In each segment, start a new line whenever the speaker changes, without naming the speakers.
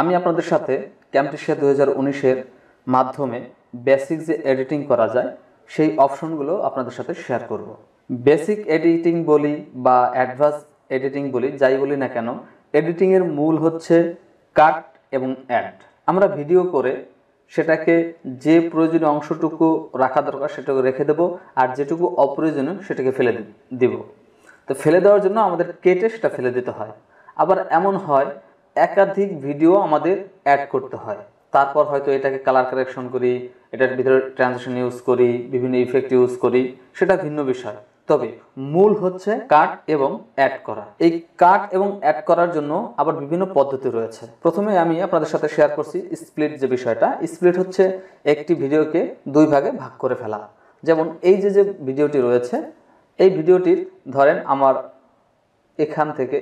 আমি আপনাদের সাথে ক্যাম্পটিশিয়া দু হাজার উনিশের মাধ্যমে বেসিক যে এডিটিং করা যায় সেই অপশনগুলো আপনাদের সাথে শেয়ার করব। বেসিক এডিটিং বলি বা অ্যাডভান্স এডিটিং বলি যাই বলি না কেন এডিটিংয়ের মূল হচ্ছে কাট এবং অ্যাড আমরা ভিডিও করে সেটাকে যে প্রয়োজনীয় অংশটুকু রাখা দরকার সেটাকে রেখে দেব আর যেটুকু অপ্রয়োজনীয় সেটাকে ফেলে দিব তো ফেলে দেওয়ার জন্য আমাদের কেটে সেটা ফেলে দিতে হয় আবার এমন হয় একাধিক ভিডিও আমাদের অ্যাড করতে হয় তারপর হয়তো এটাকে কালার কারেকশন করি এটার ভিতরে ট্রানজেকশন ইউজ করি বিভিন্ন ইফেক্ট ইউজ করি সেটা ভিন্ন বিষয় তবে মূল হচ্ছে কাট এবং অ্যাড করা এই কাট এবং অ্যাড করার জন্য আবার বিভিন্ন পদ্ধতি রয়েছে প্রথমে আমি আপনাদের সাথে শেয়ার করছি স্প্লিট যে বিষয়টা স্প্লিট হচ্ছে একটি ভিডিওকে দুই ভাগে ভাগ করে ফেলা যেমন এই যে যে ভিডিওটি রয়েছে এই ভিডিওটির ধরেন আমার এখান থেকে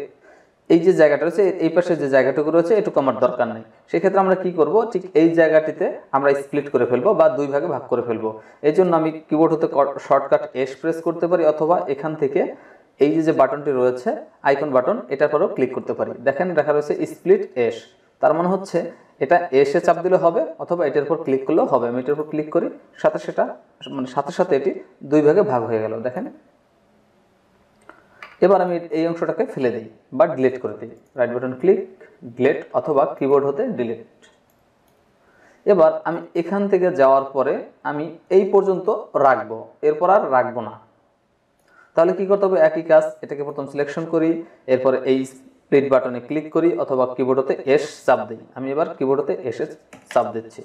এই যে জায়গাটা রয়েছে এই পাশে যে জায়গাটুকু রয়েছে এটুকু আমার দরকার নেই সেক্ষেত্রে আমরা কি করব ঠিক এই জায়গাটিতে আমরা স্প্লিট করে ফেলবো বা দুই ভাগে ভাগ করে ফেলবো এই জন্য আমি কিবোর্ড হতে শর্টকাট এস প্রেস করতে পারি অথবা এখান থেকে এই যে যে বাটনটি রয়েছে আইকন বাটন এটার পরেও ক্লিক করতে পারি দেখেন দেখা রয়েছে স্প্লিট এস তার মানে হচ্ছে এটা এসে চাপ দিলে হবে অথবা এটার উপর ক্লিক করলেও হবে আমি এটার উপর ক্লিক করি সাথে সেটা মানে সাথে সাথে এটি দুই ভাগে ভাগ হয়ে গেল দেখেন এবার আমি এই অংশটাকে ফেলে দিই বা ডিলেট করে দিই রাইট বাটন ক্লিক ডিলেট অথবা কিবোর্ড হতে ডিলেট এবার আমি এখান থেকে যাওয়ার পরে আমি এই পর্যন্ত রাখবো এরপর আর রাখবো না তাহলে কি করতে হবে একই কাজ এটাকে প্রথম সিলেকশন করি এরপর এই স্প্লিট বাটনে ক্লিক করি অথবা হতে এস চাপ দিই আমি এবার হতে এসে চাপ দিচ্ছি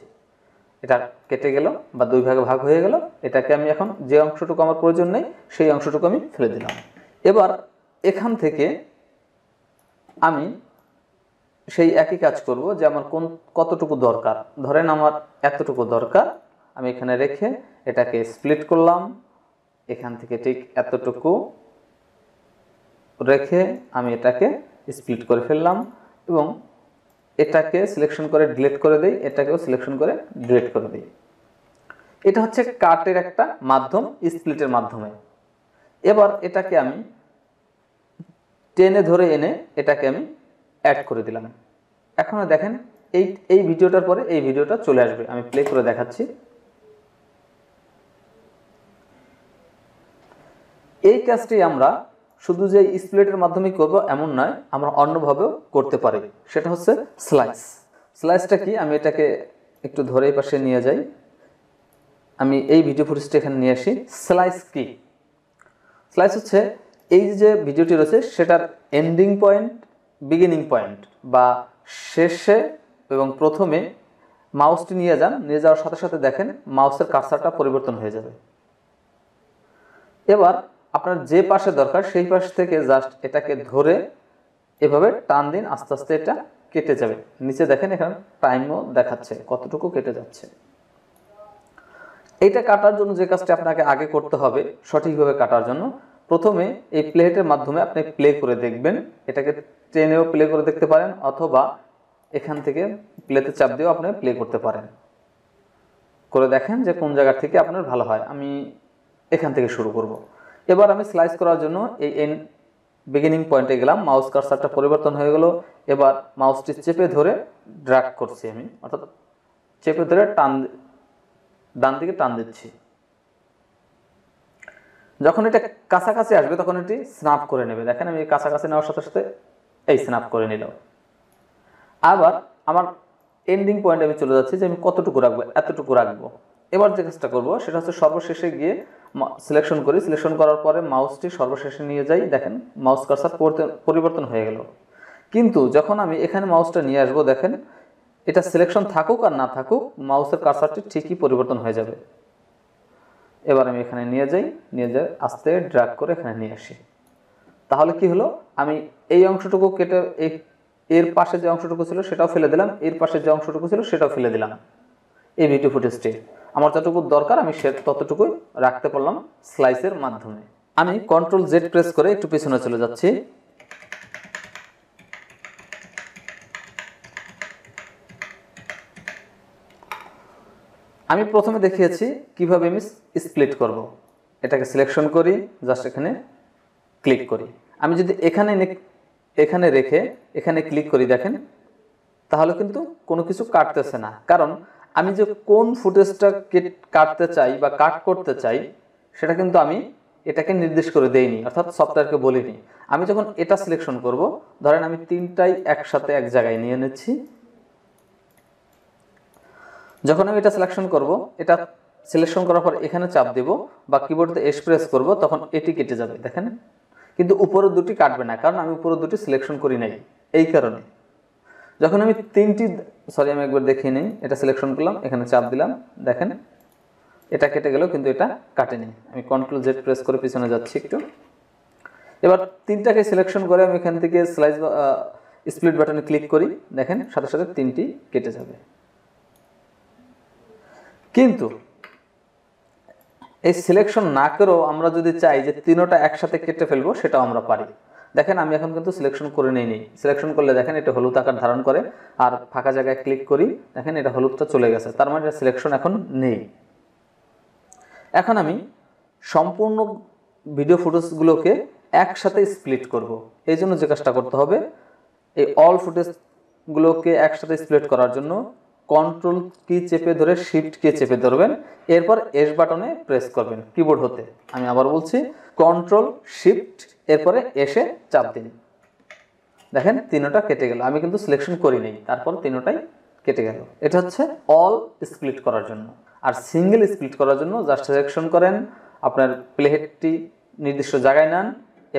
এটা কেটে গেল বা দুই ভাগে ভাগ হয়ে গেল এটাকে আমি এখন যে অংশটুকু আমার প্রয়োজন নেই সেই অংশটুকু আমি ফেলে দিলাম এবার এখান থেকে আমি সেই একই কাজ করব যে আমার কোন কতটুকু দরকার ধরেন আমার এতটুকু দরকার আমি এখানে রেখে এটাকে স্প্লিট করলাম এখান থেকে ঠিক এতটুকু রেখে আমি এটাকে স্প্লিট করে ফেললাম এবং এটাকে সিলেকশন করে ডিলেট করে দিই এটাকেও সিলেকশন করে ডিলেট করে দিই এটা হচ্ছে কাটের একটা মাধ্যম স্প্লিটের মাধ্যমে এবার এটাকে আমি টেনে ধরে এনে এটাকে আমি অ্যাড করে দিলাম এখনও দেখেন এই এই ভিডিওটার পরে এই ভিডিওটা চলে আসবে আমি প্লে করে দেখাচ্ছি এই কাজটি আমরা শুধু যে স্প্লেটের মাধ্যমে করব এমন নয় আমরা অন্যভাবেও করতে পারি সেটা হচ্ছে স্লাইস স্লাইসটা কি আমি এটাকে একটু ধরে পাশে নিয়ে যাই আমি এই ভিডিও ফুটেজটা এখানে নিয়ে আসি স্লাইস কি স্লাইস হচ্ছে এই যে ভিডিওটি রয়েছে সেটার এন্ডিং পয়েন্ট বিগিনিং পয়েন্ট বা শেষে এবং প্রথমে মাউসটি নিয়ে যান নিয়ে যাওয়ার সাথে সাথে দেখেন মাউসের কার্সারটা পরিবর্তন হয়ে যাবে এবার আপনার যে পাশে দরকার সেই পাশ থেকে জাস্ট এটাকে ধরে এভাবে টান দিন আস্তে আস্তে এটা কেটে যাবে নিচে দেখেন এখানে টাইমও দেখাচ্ছে কতটুকু কেটে যাচ্ছে এটা কাটার জন্য যে কাজটি আপনাকে আগে করতে হবে সঠিকভাবে কাটার জন্য প্রথমে এই প্লেটের মাধ্যমে আপনি প্লে করে দেখবেন এটাকে ট্রেনেও প্লে করে দেখতে পারেন অথবা এখান থেকে প্লেতে চাপ দিয়েও আপনি প্লে করতে পারেন করে দেখেন যে কোন জায়গার থেকে আপনার ভালো হয় আমি এখান থেকে শুরু করব। এবার আমি স্লাইস করার জন্য এই এন বিগিনিং পয়েন্টে গেলাম মাউস কারসারটা পরিবর্তন হয়ে গেল এবার মাউসটি চেপে ধরে ড্রাক করছি আমি অর্থাৎ চেপে ধরে টান ডান দিকে টান দিচ্ছি যখন এটা কাছাকাছি আসবে তখন এটি স্নাপ করে নেবে দেখেন আমি কাছাকাছি নেওয়ার সাথে সাথে এই স্নাপ করে নিলাম আবার আমার এন্ডিং পয়েন্ট আমি চলে যাচ্ছি যে আমি কতটুকু রাখবো এতটুকু রাখবো এবার যে কাজটা করবো সেটা হচ্ছে সর্বশেষে গিয়ে সিলেকশন করি সিলেকশন করার পরে মাউসটি সর্বশেষে নিয়ে যাই দেখেন মাউস কারসার পরিবর্তন হয়ে গেল কিন্তু যখন আমি এখানে মাউসটা নিয়ে আসবো দেখেন এটা সিলেকশন থাকুক আর না থাকুক মাউসের কারসারটি ঠিকই পরিবর্তন হয়ে যাবে এবার আমি এখানে নিয়ে যাই নিয়ে যাই আস্তে ড্রাগ করে এখানে নিয়ে আসি তাহলে কি হলো আমি এই অংশটুকু কেটে এই এর পাশে যে অংশটুকু ছিল সেটাও ফেলে দিলাম এর পাশে যে অংশটুকু ছিল সেটাও ফেলে দিলাম এই ভিডিও ফুটেজটি আমার যতটুকু দরকার আমি সে ততটুকুই রাখতে পারলাম স্লাইসের মাধ্যমে আমি কন্ট্রোল জেড প্রেস করে একটু পিছনে চলে যাচ্ছি আমি প্রথমে দেখিয়েছি কিভাবে আমি স্প্লিট করব। এটাকে সিলেকশন করি জাস্ট এখানে ক্লিক করি আমি যদি এখানে এখানে রেখে এখানে ক্লিক করি দেখেন তাহলে কিন্তু কোনো কিছু কাটতেছে না কারণ আমি যে কোন ফুটেজটা কাটতে চাই বা কাট করতে চাই সেটা কিন্তু আমি এটাকে নির্দেশ করে দেইনি অর্থাৎ সফটওয়্যারকে বলিনি আমি যখন এটা সিলেকশন করব ধরেন আমি তিনটাই একসাথে এক জায়গায় নিয়ে নিচ্ছি যখন আমি এটা সিলেকশন করব এটা সিলেকশন করার পর এখানে চাপ দেব বা কিবোর্ডতে এস প্রেস করব তখন এটি কেটে যাবে দেখেন কিন্তু উপরের দুটি কাটবে না কারণ আমি উপরের দুটি সিলেকশন করি নাই এই কারণে যখন আমি তিনটি সরি আমি একবার দেখিয়ে নিই এটা সিলেকশন করলাম এখানে চাপ দিলাম দেখেন এটা কেটে গেল কিন্তু এটা কাটেনি আমি কন্ট্রোল জেড প্রেস করে পিছনে যাচ্ছি একটু এবার তিনটাকে সিলেকশন করে আমি এখান থেকে স্লাইস স্প্লিট বাটনে ক্লিক করি দেখেন সাথে সাথে তিনটি কেটে যাবে কিন্তু এই সিলেকশন না করেও আমরা যদি চাই যে তিনোটা একসাথে কেটে ফেলবো সেটাও আমরা পারি দেখেন আমি এখন কিন্তু সিলেকশন করে নিই নি সিলেকশন করলে দেখেন এটা হলুদ আকার ধারণ করে আর ফাঁকা জায়গায় ক্লিক করি দেখেন এটা হলুদটা চলে গেছে তার মানে এটা সিলেকশন এখন নেই এখন আমি সম্পূর্ণ ভিডিও ফুটেজগুলোকে একসাথে স্প্লিট করব। এই জন্য যে কাজটা করতে হবে এই অল ফুটেজগুলোকে একসাথে স্প্লিট করার জন্য কন্ট্রোল কি চেপে ধরে শিফট কে চেপে ধরবেন এরপর এস বাটনে প্রেস করবেন কিবোর্ড হতে আমি আবার বলছি কন্ট্রোল শিফট এরপরে এসে চাপ দিন দেখেন তিনোটা কেটে গেল আমি কিন্তু সিলেকশন করি নাই তারপর তিনোটাই কেটে গেল এটা হচ্ছে অল স্প্লিট করার জন্য আর সিঙ্গেল স্প্লিট করার জন্য জাস্ট সিলেকশন করেন আপনার প্লেহেডটি নির্দিষ্ট জায়গায় নেন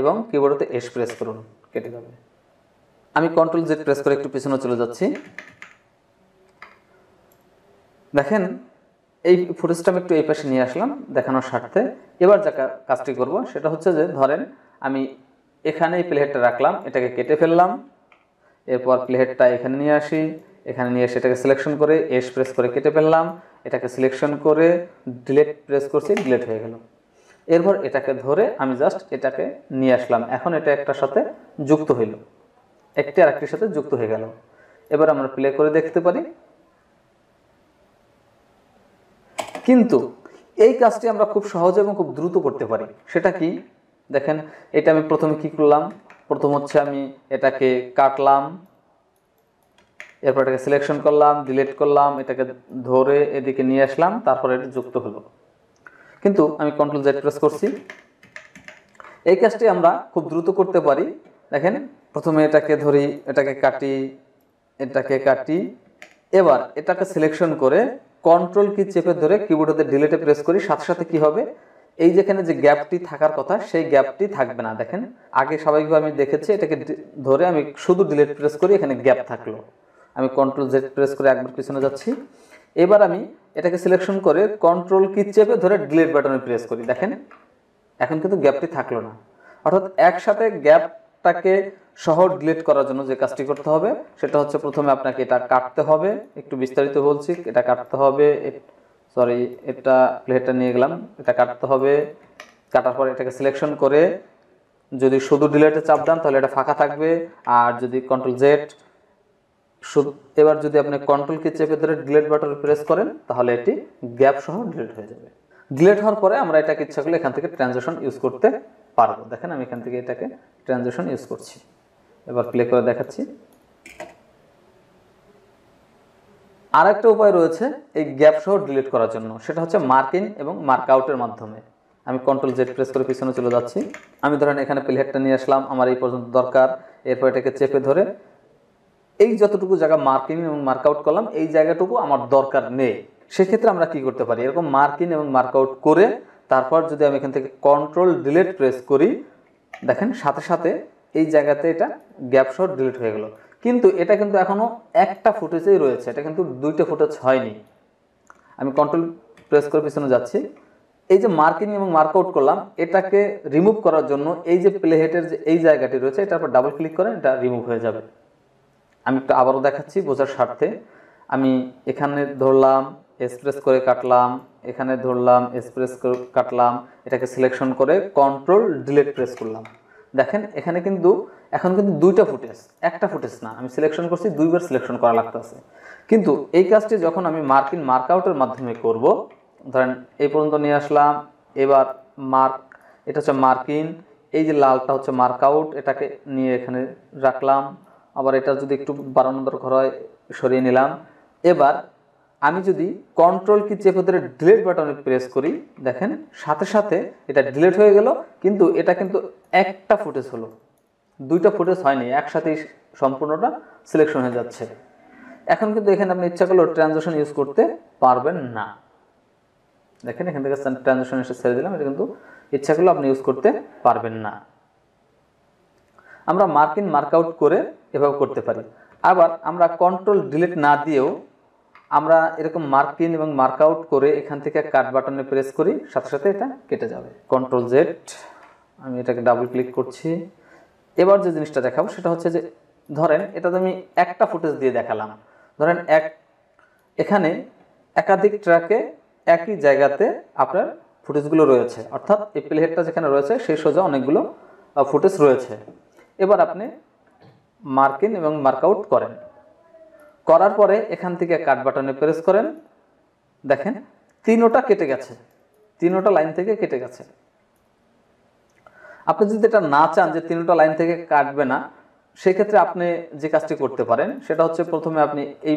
এবং কিবোর্ডতে এস প্রেস করুন কেটে যাবে আমি কন্ট্রোল জেড প্রেস করে একটু পিছনে চলে যাচ্ছি দেখেন এই ফুটেজটা আমি একটু এই পাশে নিয়ে আসলাম দেখানোর স্বার্থে এবার যা কাজটি করব সেটা হচ্ছে যে ধরেন আমি এখানে এই প্লেহেডটা রাখলাম এটাকে কেটে ফেললাম এরপর প্লেহেডটা এখানে নিয়ে আসি এখানে নিয়ে এসে এটাকে সিলেকশন করে এস প্রেস করে কেটে ফেললাম এটাকে সিলেকশন করে ডিলেট প্রেস করছি ডিলেট হয়ে গেল এরপর এটাকে ধরে আমি জাস্ট এটাকে নিয়ে আসলাম এখন এটা একটার সাথে যুক্ত হইল একটি আর একটির সাথে যুক্ত হয়ে গেল এবার আমরা প্লে করে দেখতে পারি কিন্তু এই কাজটি আমরা খুব সহজে এবং খুব দ্রুত করতে পারি সেটা কি দেখেন এটা আমি প্রথমে কি করলাম প্রথম হচ্ছে আমি এটাকে কাটলাম এরপর এটাকে সিলেকশন করলাম ডিলেট করলাম এটাকে ধরে এদিকে নিয়ে আসলাম তারপরে এটা যুক্ত হলো কিন্তু আমি কন্ট্রোল জেড প্রেস করছি এই কাজটি আমরা খুব দ্রুত করতে পারি দেখেন প্রথমে এটাকে ধরি এটাকে কাটি এটাকে কাটি এবার এটাকে সিলেকশন করে কন্ট্রোল কি চেপে ধরে কিবোর্ড হতে ডিলেটে প্রেস করি সাথে সাথে কি হবে এই যেখানে যে গ্যাপটি থাকার কথা সেই গ্যাপটি থাকবে না দেখেন আগে স্বাভাবিকভাবে আমি দেখেছি এটাকে ধরে আমি শুধু ডিলেট প্রেস করি এখানে গ্যাপ থাকলো আমি কন্ট্রোল জেড প্রেস করে একবার পিছনে যাচ্ছি এবার আমি এটাকে সিলেকশন করে কন্ট্রোল কি চেপে ধরে ডিলেট বাটনে প্রেস করি দেখেন এখন কিন্তু গ্যাপটি থাকলো না অর্থাৎ একসাথে গ্যাপটাকে শহর ডিলেট করার জন্য যে কাজটি করতে হবে সেটা হচ্ছে প্রথমে আপনাকে এটা কাটতে হবে একটু বিস্তারিত বলছি এটা কাটতে হবে সরি এটা প্লেটটা নিয়ে গেলাম এটা কাটতে হবে কাটার পর এটাকে সিলেকশন করে যদি শুধু ডিলেটে চাপ দেন তাহলে এটা ফাঁকা থাকবে আর যদি কন্ট্রোল জেড এবার যদি আপনি কন্ট্রোল কে চেপে ধরে ডিলেট বাটন প্রেস করেন তাহলে এটি গ্যাপ সহ ডিলেট হয়ে যাবে ডিলেট হওয়ার পরে আমরা এটাকে ইচ্ছা করলে এখান থেকে ট্রানজেকশন ইউজ করতে পারবো দেখেন আমি এখান থেকে এটাকে ট্রানজেকশন ইউজ করছি এবার প্লে করে দেখাচ্ছি আর একটা উপায় রয়েছে এই গ্যাপ সহ ডিলিট করার জন্য সেটা হচ্ছে মার্কিং এবং মার্কআউটের মাধ্যমে আমি কন্ট্রোল জেড প্রেস করে পিছনে চলে যাচ্ছি আমি ধরেন এখানে প্লেহেডটা নিয়ে আসলাম আমার এই পর্যন্ত দরকার এরপর এটাকে চেপে ধরে এই যতটুকু জায়গা মার্কিং এবং মার্কআউট করলাম এই জায়গাটুকু আমার দরকার নেই সেক্ষেত্রে আমরা কি করতে পারি এরকম মার্কিং এবং মার্কআউট করে তারপর যদি আমি এখান থেকে কন্ট্রোল ডিলেট প্রেস করি দেখেন সাথে সাথে এই জায়গাতে এটা গ্যাপ শট ডিলিট হয়ে গেল কিন্তু এটা কিন্তু এখনও একটা ফুটেজেই রয়েছে এটা কিন্তু দুইটা ফুটেজ হয়নি আমি কন্ট্রোল প্রেস করে পিছনে যাচ্ছি এই যে মার্কিং এবং মার্কআউট করলাম এটাকে রিমুভ করার জন্য এই যে প্লেহেটের যে এই জায়গাটি রয়েছে এটার উপর ডাবল ক্লিক করেন এটা রিমুভ হয়ে যাবে আমি একটু আবারও দেখাচ্ছি বোঝার স্বার্থে আমি এখানে ধরলাম এক্সপ্রেস করে কাটলাম এখানে ধরলাম এক্সপ্রেস করে কাটলাম এটাকে সিলেকশন করে কন্ট্রোল ডিলেট প্রেস করলাম দেখেন এখানে কিন্তু এখন কিন্তু দুইটা ফুটেজ একটা ফুটেজ না আমি সিলেকশন করছি দুইবার সিলেকশন করা লাগতেছে কিন্তু এই কাজটি যখন আমি মার্কিন মার্কআউটের মাধ্যমে করব ধরেন এই পর্যন্ত নিয়ে আসলাম এবার মার্ক এটা হচ্ছে মার্কিন এই যে লালটা হচ্ছে মার্কআউট এটাকে নিয়ে এখানে রাখলাম আবার এটা যদি একটু বাড়ানো দরকার হয় সরিয়ে নিলাম এবার আমি যদি কন্ট্রোল কি চেপে ধরে ডিলেট বাটনে প্রেস করি দেখেন সাথে সাথে এটা ডিলেট হয়ে গেল কিন্তু এটা কিন্তু একটা ফুটেজ হলো দুইটা ফুটেজ হয়নি একসাথেই সম্পূর্ণটা সিলেকশন হয়ে যাচ্ছে এখন কিন্তু এখানে আপনি ইচ্ছা করলো ট্রানজাকশন ইউজ করতে পারবেন না দেখেন এখান থেকে ট্রানজেকশন এসে ছেড়ে দিলাম এটা কিন্তু ইচ্ছা করলেও আপনি ইউজ করতে পারবেন না আমরা মার্কিন মার্কআউট করে এভাবে করতে পারি আবার আমরা কন্ট্রোল ডিলিট না দিয়েও আমরা এরকম মার্ক পিন এবং মার্ক আউট করে এখান থেকে কাট বাটনে প্রেস করি সাথে সাথে এটা কেটে যাবে কন্ট্রোল জেড আমি এটাকে ডাবল ক্লিক করছি এবার যে জিনিসটা দেখাবো সেটা হচ্ছে যে ধরেন এটা আমি একটা ফুটেজ দিয়ে দেখালাম ধরেন এক এখানে একাধিক ট্র্যাকে
একই জায়গাতে
আপনার ফুটেজগুলো রয়েছে অর্থাৎ এই প্লেহেডটা যেখানে রয়েছে সেই সোজা অনেকগুলো ফুটেজ রয়েছে এবার আপনি মার্কিন এবং মার্কআউট করেন করার পরে এখান থেকে কাট বাটনে প্রেস করেন দেখেন তিনোটা কেটে গেছে তিনোটা লাইন থেকে কেটে গেছে আপনি যদি এটা না চান যে তিনোটা লাইন থেকে কাটবে না সেক্ষেত্রে আপনি যে কাজটি করতে পারেন সেটা হচ্ছে প্রথমে আপনি এই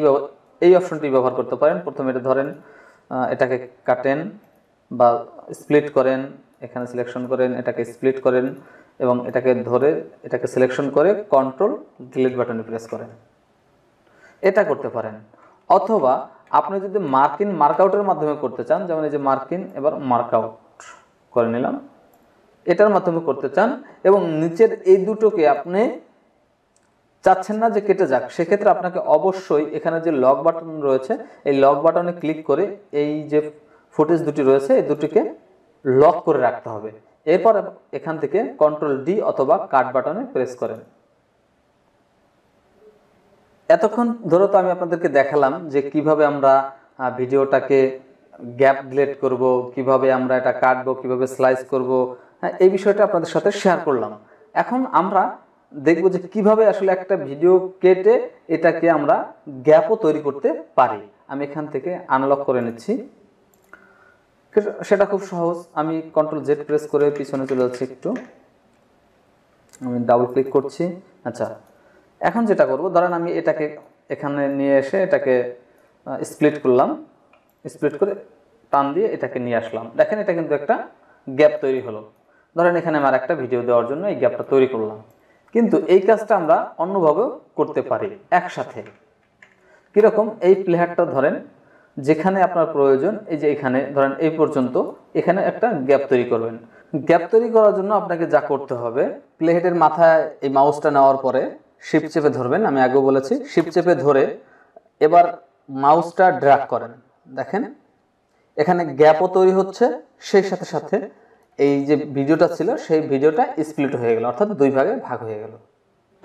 এই অপশনটি ব্যবহার করতে পারেন প্রথমে এটা ধরেন এটাকে কাটেন বা স্প্লিট করেন এখানে সিলেকশন করেন এটাকে স্প্লিট করেন এবং এটাকে ধরে এটাকে সিলেকশন করে কন্ট্রোল ডিলিট বাটনে প্রেস করেন এটা করতে পারেন অথবা আপনি যদি মার্কিন মার্কআউটের মাধ্যমে করতে চান যেমন এই যে মার্কিন এবার মার্কআউট করে নিলাম এটার মাধ্যমে করতে চান এবং নিচের এই দুটোকে আপনি চাচ্ছেন না যে কেটে যাক সেক্ষেত্রে আপনাকে অবশ্যই এখানে যে লক বাটন রয়েছে এই লক বাটনে ক্লিক করে এই যে ফুটেজ দুটি রয়েছে এই দুটিকে লক করে রাখতে হবে এরপর এখান থেকে কন্ট্রোল ডি অথবা কাট বাটনে প্রেস করেন এতক্ষণ ধরো তো আমি আপনাদেরকে দেখালাম যে কিভাবে আমরা ভিডিওটাকে গ্যাপ ডিলেট করব কিভাবে আমরা এটা কাটবো কিভাবে স্লাইস করব হ্যাঁ, এই বিষয়টা আপনাদের সাথে শেয়ার করলাম এখন আমরা দেখব যে কিভাবে আসলে একটা ভিডিও কেটে এটাকে আমরা গ্যাপও তৈরি করতে পারি আমি এখান থেকে আনলক করে নিচ্ছি সেটা খুব সহজ আমি কন্ট্রোল জেড প্রেস করে পিছনে চলে যাচ্ছি একটু আমি ডাবল ক্লিক করছি আচ্ছা এখন যেটা করব ধরেন আমি এটাকে এখানে নিয়ে এসে এটাকে স্প্লিট করলাম স্প্লিট করে টান দিয়ে এটাকে নিয়ে আসলাম দেখেন এটা কিন্তু একটা গ্যাপ তৈরি হলো ধরেন এখানে আমার একটা ভিডিও দেওয়ার জন্য এই গ্যাপটা তৈরি করলাম কিন্তু এই কাজটা আমরা অন্যভাবেও করতে পারি একসাথে কীরকম এই প্লেহারটা ধরেন যেখানে আপনার প্রয়োজন এই যে এখানে ধরেন এই পর্যন্ত এখানে একটা গ্যাপ তৈরি করবেন গ্যাপ তৈরি করার জন্য আপনাকে যা করতে হবে প্লেহেটের মাথায় এই মাউসটা নেওয়ার পরে শিপ চেপে ধরবেন আমি আগেও বলেছি শিপ চেপে ধরে এবার মাউসটা ড্রাগ করেন দেখেন এখানে গ্যাপও তৈরি হচ্ছে সেই সাথে সাথে এই যে ভিডিওটা ছিল সেই ভিডিওটা স্প্লিট হয়ে গেল অর্থাৎ দুই ভাগে ভাগ হয়ে গেল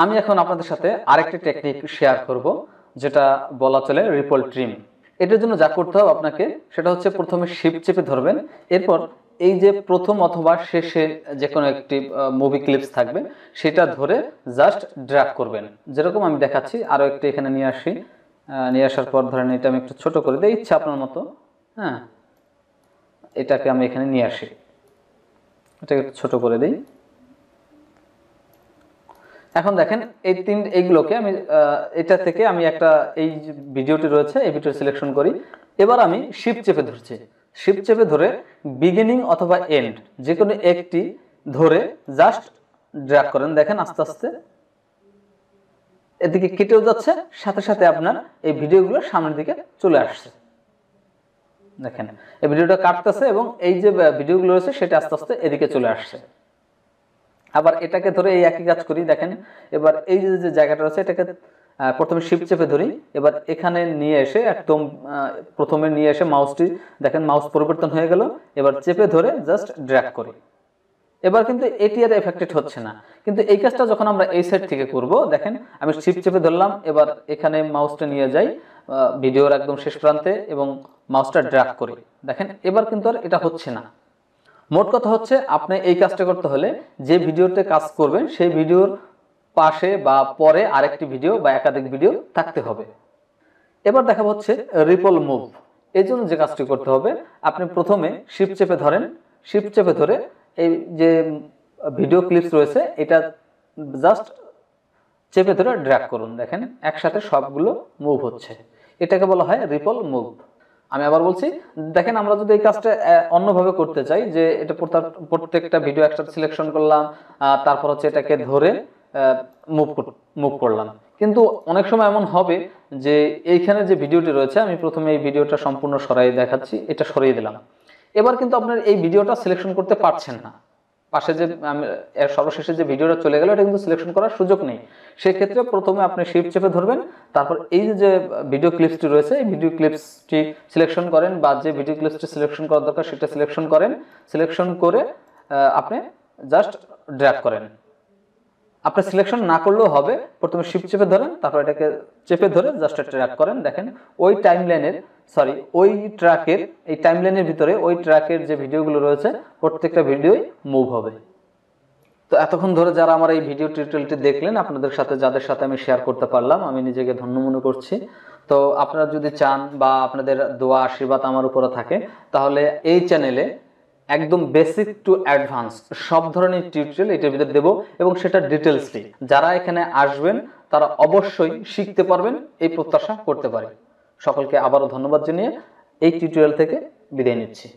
আমি এখন আপনাদের সাথে আরেকটি টেকনিক শেয়ার করব যেটা বলা চলে রিপল ট্রিম এটার জন্য যা করতে হবে আপনাকে সেটা হচ্ছে প্রথমে শিপ চেপে ধরবেন এরপর এই যে প্রথম অথবা শেষে যে কোনো একটি মুভি ক্লিপস থাকবে সেটা ধরে জাস্ট ড্র্যাগ করবেন যেরকম আমি দেখাচ্ছি আরও একটি এখানে নিয়ে আসি নিয়ে আসার পর ধরেন এটা আমি একটু ছোট করে দিই ইচ্ছা আপনার মতো হ্যাঁ এটাকে আমি এখানে নিয়ে আসি এটাকে একটু ছোটো করে দিই এখন দেখেন এই তিন এইগুলোকে আমি এটা থেকে আমি একটা এই ভিডিওটি রয়েছে এই ভিডিও সিলেকশন করি এবার আমি শিপ চেপে ধরছি শিপ চেপে ধরে বিগিনিং অথবা এন্ড যে কোনো একটি ধরে জাস্ট ড্র্যাগ করেন দেখেন আস্তে আস্তে এদিকে কেটেও যাচ্ছে সাথে সাথে আপনার এই ভিডিওগুলো সামনের দিকে চলে আসছে দেখেন এই ভিডিওটা কাটতেছে এবং এই যে ভিডিওগুলো রয়েছে সেটা আস্তে আস্তে এদিকে চলে আসছে আবার এটাকে ধরে এই একই কাজ করি দেখেন এবার এই যে জায়গাটা আছে এটাকে প্রথমে শিপ চেপে ধরি এবার এখানে নিয়ে এসে একদম প্রথমে নিয়ে এসে মাউসটি দেখেন মাউস পরিবর্তন হয়ে গেল এবার চেপে ধরে জাস্ট ড্র্যাক করি এবার কিন্তু এটি আর এফেক্টেড হচ্ছে না কিন্তু এই কাজটা যখন আমরা এই সাইড থেকে করব দেখেন আমি শিপ চেপে ধরলাম এবার এখানে মাউসটা নিয়ে যাই ভিডিওর একদম শেষ প্রান্তে এবং মাউসটা ড্র্যাক করি দেখেন এবার কিন্তু আর এটা হচ্ছে না মোট কথা হচ্ছে আপনি এই কাজটা করতে হলে যে ভিডিওতে কাজ করবেন সেই ভিডিওর পাশে বা পরে আরেকটি ভিডিও বা একাধিক ভিডিও থাকতে হবে এবার দেখা হচ্ছে রিপল মুভ এই জন্য যে কাজটি করতে হবে আপনি প্রথমে শিপ চেপে ধরেন শিপ চেপে ধরে এই যে ভিডিও ক্লিপস রয়েছে এটা জাস্ট চেপে ধরে ড্র্যাগ করুন দেখেন একসাথে সবগুলো মুভ হচ্ছে এটাকে বলা হয় রিপল মুভ আমি আবার বলছি দেখেন আমরা যদি এই কাজটা অন্যভাবে করতে চাই যে এটা প্রত্যেকটা ভিডিও একটা সিলেকশন করলাম তারপর হচ্ছে এটাকে ধরে মুভ মুভ করলাম কিন্তু অনেক সময় এমন হবে যে এইখানে যে ভিডিওটি রয়েছে আমি প্রথমে এই ভিডিওটা সম্পূর্ণ সরাই দেখাচ্ছি এটা সরিয়ে দিলাম এবার কিন্তু আপনার এই ভিডিওটা সিলেকশন করতে পারছেন না পাশে যে এর সর্বশেষে যে ভিডিওটা চলে গেল এটা কিন্তু সিলেকশন করার সুযোগ নেই সেক্ষেত্রে প্রথমে আপনি শিফট চেপে ধরবেন তারপর এই যে ভিডিও ক্লিপসটি রয়েছে এই ভিডিও ক্লিপসটি সিলেকশন করেন বা যে ভিডিও ক্লিপসটি সিলেকশন করার দরকার সেটা সিলেকশন করেন সিলেকশন করে আপনি জাস্ট ড্র্যাগ করেন আপনি সিলেকশন না করলেও হবে প্রথমে শিফট চেপে ধরেন তারপর এটাকে চেপে ধরে জাস্ট ট্র্যাক করেন দেখেন ওই টাইম লাইনের সরি ওই ট্র্যাকের এই টাইম লাইনের ভিতরে ওই ট্র্যাকের যে ভিডিওগুলো রয়েছে প্রত্যেকটা ভিডিওই মুভ হবে তো এতক্ষণ ধরে যারা আমার এই ভিডিও টিউটোরিয়ালটি দেখলেন আপনাদের সাথে যাদের সাথে আমি শেয়ার করতে পারলাম আমি নিজেকে ধন্য মনে করছি তো আপনারা যদি চান বা আপনাদের দোয়া আশীর্বাদ আমার উপরে থাকে তাহলে এই চ্যানেলে একদম বেসিক টু অ্যাডভান্স সব ধরনের টিউটোরিয়াল এটার ভিতরে দেবো এবং সেটা ডিটেলসলি যারা এখানে আসবেন তারা অবশ্যই শিখতে পারবেন এই প্রত্যাশা করতে পারে সকলকে আবারও ধন্যবাদ জানিয়ে এই টিউটোরিয়াল থেকে বিদায় নিচ্ছি